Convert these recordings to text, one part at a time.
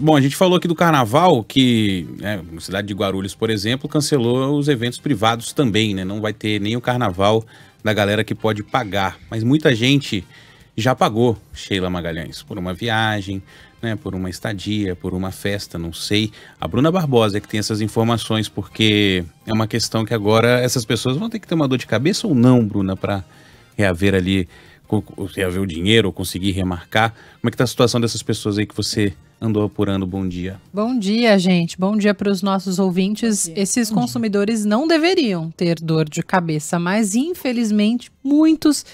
Bom, a gente falou aqui do carnaval, que né, a cidade de Guarulhos, por exemplo, cancelou os eventos privados também, né? Não vai ter nem o carnaval da galera que pode pagar. Mas muita gente já pagou, Sheila Magalhães, por uma viagem, né, por uma estadia, por uma festa, não sei. A Bruna Barbosa é que tem essas informações, porque é uma questão que agora essas pessoas vão ter que ter uma dor de cabeça ou não, Bruna, para reaver ali, reaver o dinheiro ou conseguir remarcar. Como é que tá a situação dessas pessoas aí que você andou apurando? Bom dia. Bom dia, gente. Bom dia para os nossos ouvintes. Esses Bom consumidores dia. não deveriam ter dor de cabeça, mas infelizmente muitos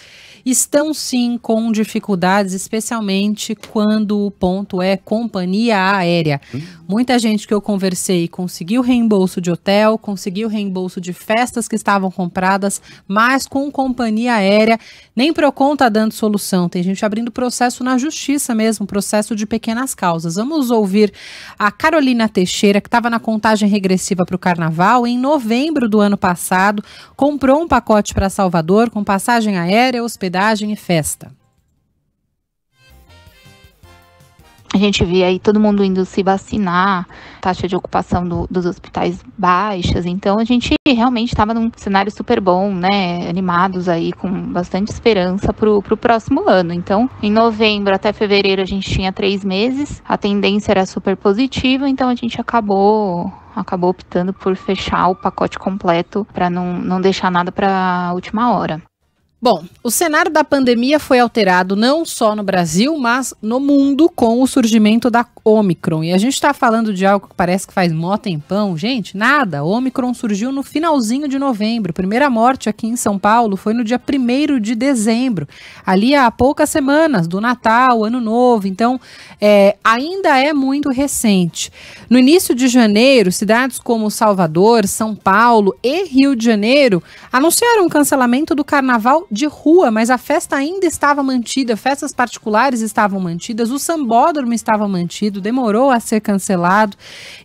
estão sim com dificuldades, especialmente quando o ponto é companhia aérea. Hum. Muita gente que eu conversei conseguiu reembolso de hotel, conseguiu reembolso de festas que estavam compradas, mas com companhia aérea, nem Procon tá dando solução. Tem gente abrindo processo na justiça mesmo, processo de pequenas causas. Vamos ouvir a Carolina Teixeira, que estava na contagem regressiva para o carnaval. Em novembro do ano passado, comprou um pacote para Salvador com passagem aérea, hospedagem e festa. A gente via aí todo mundo indo se vacinar, taxa de ocupação do, dos hospitais baixas, então a gente realmente estava num cenário super bom, né? Animados aí, com bastante esperança para o próximo ano. Então, em novembro até fevereiro a gente tinha três meses, a tendência era super positiva, então a gente acabou acabou optando por fechar o pacote completo para não, não deixar nada para a última hora. Bom, o cenário da pandemia foi alterado não só no Brasil, mas no mundo com o surgimento da Omicron. E a gente está falando de algo que parece que faz mó tempão. Gente, nada. Ômicron Omicron surgiu no finalzinho de novembro. Primeira morte aqui em São Paulo foi no dia 1 de dezembro. Ali há poucas semanas, do Natal, Ano Novo. Então, é, ainda é muito recente. No início de janeiro, cidades como Salvador, São Paulo e Rio de Janeiro anunciaram o cancelamento do carnaval de rua, mas a festa ainda estava mantida, festas particulares estavam mantidas, o sambódromo estava mantido, demorou a ser cancelado.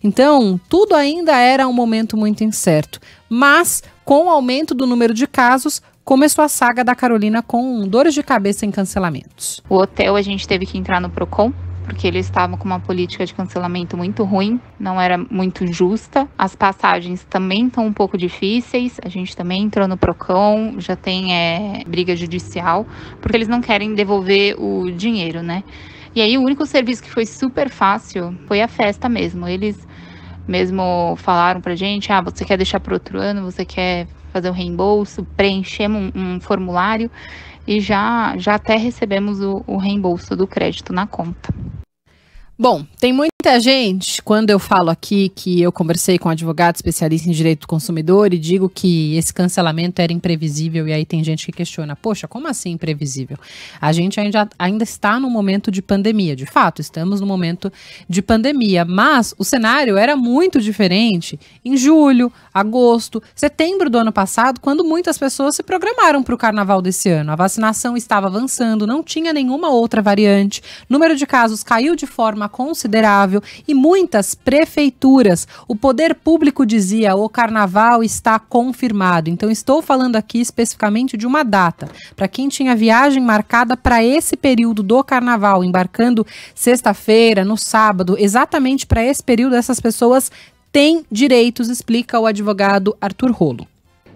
Então, tudo ainda era um momento muito incerto. Mas, com o aumento do número de casos, começou a saga da Carolina com dores de cabeça em cancelamentos. O hotel a gente teve que entrar no Procon porque eles estavam com uma política de cancelamento muito ruim, não era muito justa. As passagens também estão um pouco difíceis, a gente também entrou no PROCON, já tem é, briga judicial, porque eles não querem devolver o dinheiro, né? E aí o único serviço que foi super fácil foi a festa mesmo. Eles mesmo falaram pra gente, ah, você quer deixar para outro ano, você quer fazer um reembolso, preenchemos um, um formulário e já, já até recebemos o, o reembolso do crédito na conta. Bom, tem muito Muita gente, quando eu falo aqui que eu conversei com um advogado especialista em direito do consumidor e digo que esse cancelamento era imprevisível, e aí tem gente que questiona: poxa, como assim imprevisível? A gente ainda, ainda está num momento de pandemia, de fato, estamos num momento de pandemia, mas o cenário era muito diferente em julho, agosto, setembro do ano passado, quando muitas pessoas se programaram para o carnaval desse ano. A vacinação estava avançando, não tinha nenhuma outra variante, número de casos caiu de forma considerável saudável e muitas prefeituras. O poder público dizia: o carnaval está confirmado. Então, estou falando aqui especificamente de uma data. Para quem tinha viagem marcada para esse período do carnaval, embarcando sexta-feira, no sábado, exatamente para esse período, essas pessoas têm direitos, explica o advogado Arthur Rolo.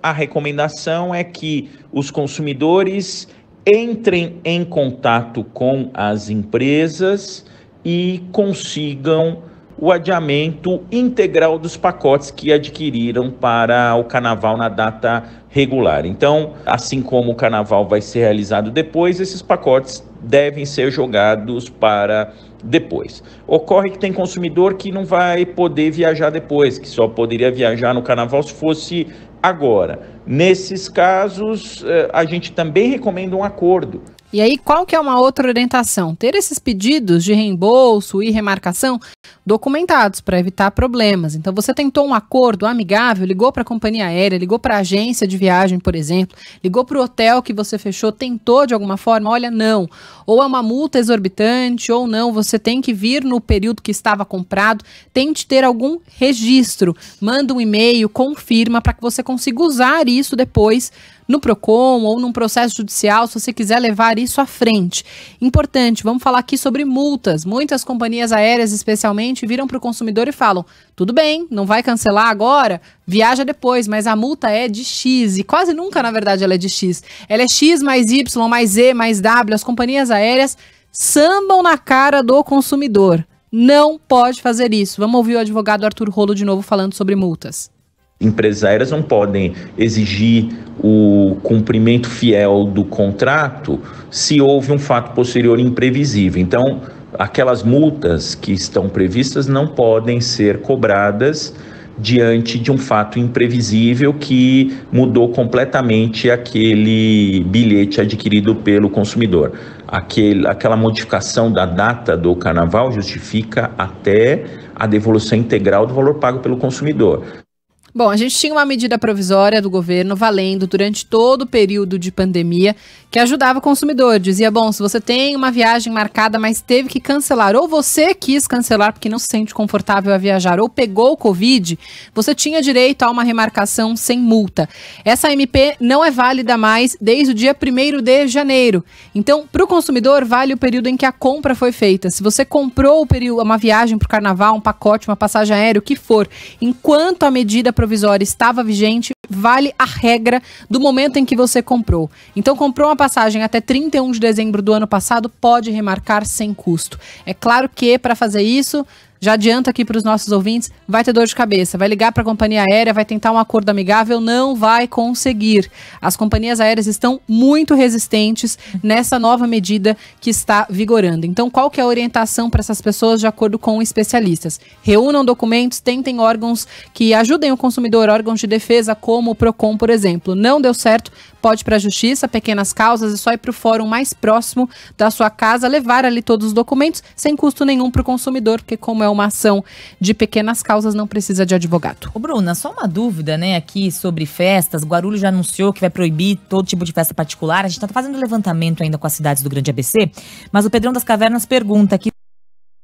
A recomendação é que os consumidores entrem em contato com as empresas e consigam o adiamento integral dos pacotes que adquiriram para o carnaval na data regular. Então, assim como o carnaval vai ser realizado depois, esses pacotes devem ser jogados para depois. Ocorre que tem consumidor que não vai poder viajar depois, que só poderia viajar no carnaval se fosse agora. Nesses casos, eh, a gente também recomenda um acordo. E aí, qual que é uma outra orientação? Ter esses pedidos de reembolso e remarcação documentados para evitar problemas. Então, você tentou um acordo amigável, ligou para a companhia aérea, ligou para a agência de viagem, por exemplo, ligou para o hotel que você fechou, tentou de alguma forma, olha, não. Ou é uma multa exorbitante, ou não, você tem que vir no período que estava comprado. Tente ter algum registro. Manda um e-mail, confirma para que você consiga usar isso depois no PROCON ou num processo judicial, se você quiser levar isso à frente. Importante, vamos falar aqui sobre multas. Muitas companhias aéreas, especialmente, viram para o consumidor e falam: tudo bem, não vai cancelar agora, viaja depois, mas a multa é de X. E quase nunca, na verdade, ela é de X. Ela é X mais Y, mais Z, mais W. As companhias aéreas sambam na cara do consumidor. Não pode fazer isso. Vamos ouvir o advogado Arthur Rolo de novo falando sobre multas empresárias não podem exigir o cumprimento fiel do contrato se houve um fato posterior imprevisível. Então, aquelas multas que estão previstas não podem ser cobradas diante de um fato imprevisível que mudou completamente aquele bilhete adquirido pelo consumidor. Aquele, aquela modificação da data do carnaval justifica até a devolução integral do valor pago pelo consumidor. Bom, a gente tinha uma medida provisória do governo valendo durante todo o período de pandemia que ajudava o consumidor. Dizia: bom, se você tem uma viagem marcada, mas teve que cancelar, ou você quis cancelar porque não se sente confortável a viajar, ou pegou o Covid, você tinha direito a uma remarcação sem multa. Essa MP não é válida mais desde o dia 1 de janeiro. Então, para o consumidor, vale o período em que a compra foi feita. Se você comprou uma viagem para o carnaval, um pacote, uma passagem aérea, o que for, enquanto a medida provisória estava vigente, vale a regra do momento em que você comprou. Então, comprou uma passagem até 31 de dezembro do ano passado, pode remarcar sem custo. É claro que, para fazer isso, já adianta aqui para os nossos ouvintes, vai ter dor de cabeça, vai ligar para a companhia aérea, vai tentar um acordo amigável, não vai conseguir. As companhias aéreas estão muito resistentes nessa nova medida que está vigorando. Então, qual que é a orientação para essas pessoas de acordo com especialistas? Reúnam documentos, tentem órgãos que ajudem o consumidor, órgãos de defesa como o Procon, por exemplo. Não deu certo, pode para a justiça, pequenas causas, é só ir para o fórum mais próximo da sua casa, levar ali todos os documentos, sem custo nenhum para o consumidor, porque como é uma ação de pequenas causas não precisa de advogado. Ô Bruna, só uma dúvida, né, aqui sobre festas. Guarulhos já anunciou que vai proibir todo tipo de festa particular. A gente tá fazendo levantamento ainda com as cidades do Grande ABC, mas o Pedrão das Cavernas pergunta aqui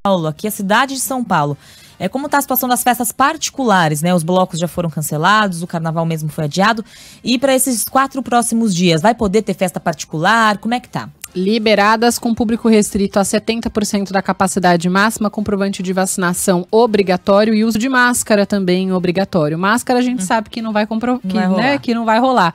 Paulo, aqui é a cidade de São Paulo. É como está a situação das festas particulares, né? Os blocos já foram cancelados, o carnaval mesmo foi adiado. E para esses quatro próximos dias, vai poder ter festa particular? Como é que tá? liberadas com público restrito a 70% da capacidade máxima, comprovante de vacinação obrigatório e uso de máscara também obrigatório. Máscara a gente hum. sabe que não vai que, né, que não vai rolar.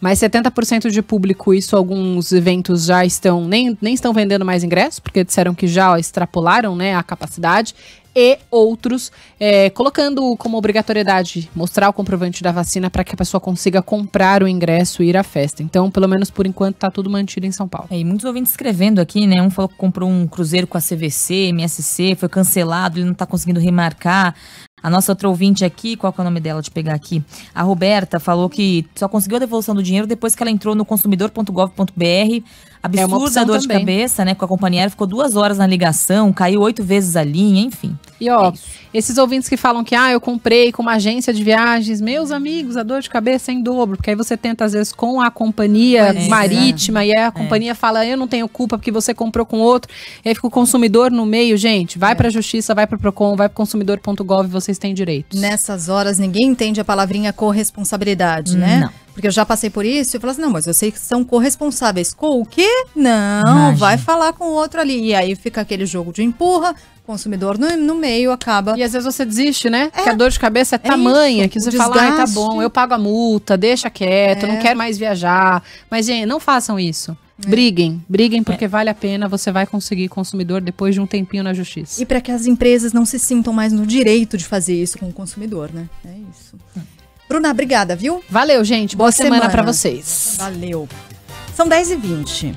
Mas 70% de público, isso alguns eventos já estão nem, nem estão vendendo mais ingressos, porque disseram que já extrapolaram, né, a capacidade e outros, é, colocando como obrigatoriedade mostrar o comprovante da vacina para que a pessoa consiga comprar o ingresso e ir à festa. Então, pelo menos por enquanto, está tudo mantido em São Paulo. É, e muitos ouvintes escrevendo aqui, né? Um falou que comprou um cruzeiro com a CVC, MSC, foi cancelado, ele não está conseguindo remarcar. A nossa outra ouvinte aqui, qual é o nome dela de pegar aqui? A Roberta falou que só conseguiu a devolução do dinheiro depois que ela entrou no consumidor.gov.br é absurda é dor também. de cabeça, né? Com a companhia aérea, ficou duas horas na ligação, caiu oito vezes a linha, enfim. E ó, é esses ouvintes que falam que, ah, eu comprei com uma agência de viagens, meus amigos, a dor de cabeça é em dobro, porque aí você tenta, às vezes, com a companhia é, marítima, e aí a é. companhia fala, eu não tenho culpa porque você comprou com outro, e aí fica o consumidor no meio, gente, vai é. pra justiça, vai pro PROCON, vai pro consumidor.gov, vocês têm direitos. Nessas horas, ninguém entende a palavrinha corresponsabilidade, né? Não. Porque eu já passei por isso, eu falo assim, não, mas vocês são corresponsáveis. Com o quê? Não, Imagina. vai falar com o outro ali. E aí fica aquele jogo de empurra, consumidor no, no meio acaba. E às vezes você desiste, né? É. Que a dor de cabeça é, é tamanha isso, que você fala, ai, tá bom, eu pago a multa, deixa quieto, é. não quero mais viajar. Mas, gente, não façam isso. É. Briguem, briguem é. porque é. vale a pena, você vai conseguir consumidor depois de um tempinho na justiça. E para que as empresas não se sintam mais no direito de fazer isso com o consumidor, né? É isso. É. Bruna, obrigada, viu? Valeu, gente. Boa, Boa semana, semana para vocês. Valeu. São 10h20.